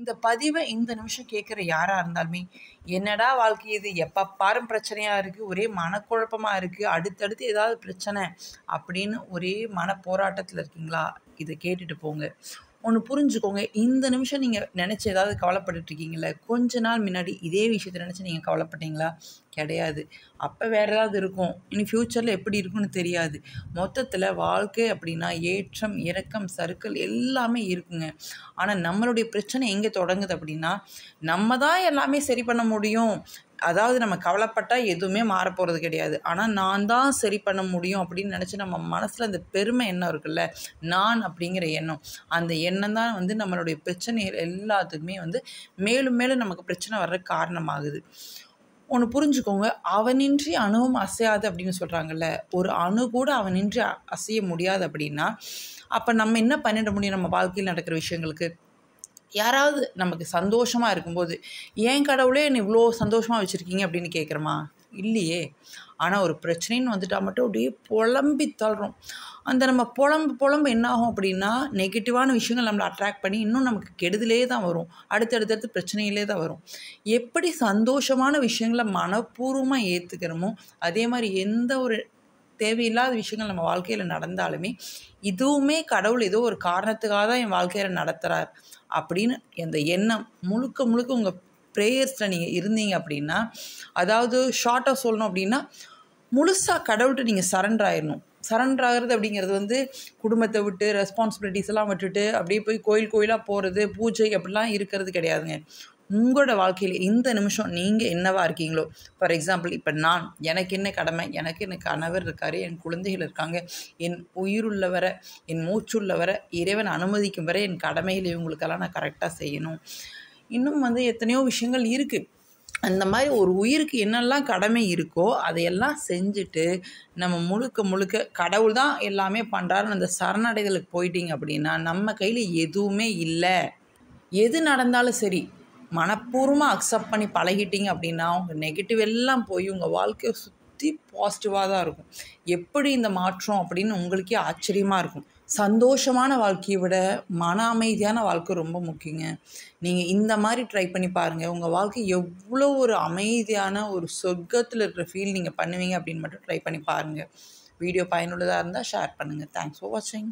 இந்த பதிவை இந்த நிமிஷம் கேட்குற யாராக இருந்தாலுமே என்னடா வாழ்க்கை இது எப்போ பாரும் பிரச்சனையாக இருக்குது ஒரே மனக்குழப்பமாக இருக்குது அடுத்தடுத்து ஏதாவது பிரச்சனை அப்படின்னு ஒரே மன போராட்டத்தில் இருக்கீங்களா இதை கேட்டுட்டு போங்க ஒன்று புரிஞ்சுக்கோங்க இந்த நிமிஷம் நீங்கள் நினச்சி ஏதாவது கவலைப்பட்டுருக்கீங்கள கொஞ்ச நாள் முன்னாடி இதே விஷயத்த நினச்சி நீங்கள் கவலைப்பட்டீங்களா கிடையாது அப்போ வேறு ஏதாவது இருக்கும் இனி ஃப்யூச்சரில் எப்படி இருக்குன்னு தெரியாது மொத்தத்தில் வாழ்க்கை அப்படின்னா ஏற்றம் இறக்கம் சறுக்கல் எல்லாமே இருக்குங்க ஆனால் நம்மளுடைய பிரச்சனை எங்கே தொடங்குது அப்படின்னா நம்ம தான் எல்லாமே சரி பண்ண முடியும் அதாவது நம்ம கவலைப்பட்டால் எதுவுமே மாறப்போகிறது கிடையாது ஆனால் நான் தான் சரி பண்ண முடியும் அப்படின்னு நினச்சி நம்ம மனசில் அந்த பெருமை எண்ணம் இருக்குல்ல நான் அப்படிங்கிற எண்ணம் அந்த எண்ணம் தான் வந்து நம்மளுடைய பிரச்சனை எல்லாத்துக்குமே வந்து மேலும் மேலும் நமக்கு பிரச்சனை வர்ற காரணமாகுது ஒன்று புரிஞ்சுக்கோங்க அவனின்றி அணுவும் அசையாது அப்படின்னு சொல்கிறாங்கல்ல ஒரு அணு கூட அவனின்றி அசைய முடியாது அப்படின்னா அப்போ நம்ம என்ன பண்ணிட முடியும் நம்ம வாழ்க்கையில் நடக்கிற விஷயங்களுக்கு யாராவது நமக்கு சந்தோஷமாக இருக்கும்போது ஏன் கடவுளே என்ன இவ்வளோ சந்தோஷமாக வச்சுருக்கீங்க அப்படின்னு கேட்குறமா இல்லையே ஆனால் ஒரு பிரச்சனைன்னு வந்துட்டால் மட்டும் அப்படியே புலம்பி தள்ளுறோம் அந்த நம்ம புலம்பு புலம்பு என்னாகும் அப்படின்னா நெகட்டிவான விஷயங்கள் நம்மளை அட்ராக்ட் பண்ணி இன்னும் நமக்கு கெடுதலே தான் வரும் அடுத்தடுத்தடுத்து பிரச்சனையிலே தான் வரும் எப்படி சந்தோஷமான விஷயங்களை மனப்பூர்வமாக ஏற்றுக்கிறோமோ அதே மாதிரி எந்த ஒரு தேவையில்லாத விஷயங்கள் நம்ம வாழ்க்கையில் நடந்தாலுமே இதுவுமே கடவுள் ஏதோ ஒரு காரணத்துக்காக தான் என் வாழ்க்கையில் நடத்துகிறார் அப்படின்னு அந்த எண்ணம் முழுக்க முழுக்க உங்கள் ப்ரேயர்ஸில் நீங்கள் இருந்தீங்க அப்படின்னா அதாவது ஷார்ட்டாக சொல்லணும் அப்படின்னா முழுசாக கடவுள்கிட்ட நீங்கள் சரண்டர் ஆயிடணும் சரண்டர் ஆகிறது அப்படிங்கிறது வந்து குடும்பத்தை விட்டு ரெஸ்பான்சிபிலிட்டிஸ் எல்லாம் விட்டுட்டு அப்படியே போய் கோயில் கோயிலாக போகிறது பூஜை அப்படிலாம் இருக்கிறது கிடையாதுங்க உங்களோட வாழ்க்கையில் இந்த நிமிஷம் நீங்கள் என்னவாக இருக்கீங்களோ ஃபார் எக்ஸாம்பிள் இப்போ நான் எனக்கு என்ன கடமை எனக்கு என்ன கணவர் இருக்கார் என் குழந்தைகள் இருக்காங்க என் உயிருள்ளவரை என் மூச்சுள்ளவரை இறைவன் அனுமதிக்கும் வரை என் கடமையில் இவங்களுக்கெல்லாம் நான் கரெக்டாக செய்யணும் இன்னும் வந்து எத்தனையோ விஷயங்கள் இருக்குது அந்த மாதிரி ஒரு உயிருக்கு என்னெல்லாம் கடமை இருக்கோ அதையெல்லாம் செஞ்சுட்டு நம்ம முழுக்க முழுக்க கடவுள் தான் எல்லாமே பண்ணுறாருன்னு அந்த சரணடைதலுக்கு போயிட்டீங்க அப்படின்னா நம்ம கையில் எதுவுமே இல்லை எது நடந்தாலும் சரி மனப்பூர்வமாக அக்செப்ட் பண்ணி பழகிட்டீங்க அப்படின்னா உங்கள் நெகட்டிவ் எல்லாம் போய் உங்கள் வாழ்க்கையை சுற்றி பாசிட்டிவாக தான் இருக்கும் எப்படி இந்த மாற்றம் அப்படின்னு உங்களுக்கே ஆச்சரியமாக இருக்கும் சந்தோஷமான வாழ்க்கையை விட மன அமைதியான வாழ்க்கை ரொம்ப முக்கியங்க நீங்கள் இந்த மாதிரி ட்ரை பண்ணி பாருங்கள் உங்கள் வாழ்க்கை எவ்வளோ ஒரு அமைதியான ஒரு சொர்க்கத்தில் இருக்கிற ஃபீல் நீங்கள் பண்ணுவீங்க அப்படின்னு மட்டும் ட்ரை பண்ணி பாருங்கள் வீடியோ பயனுள்ளதாக இருந்தால் ஷேர் பண்ணுங்கள் தேங்க்ஸ் ஃபார் வாட்சிங்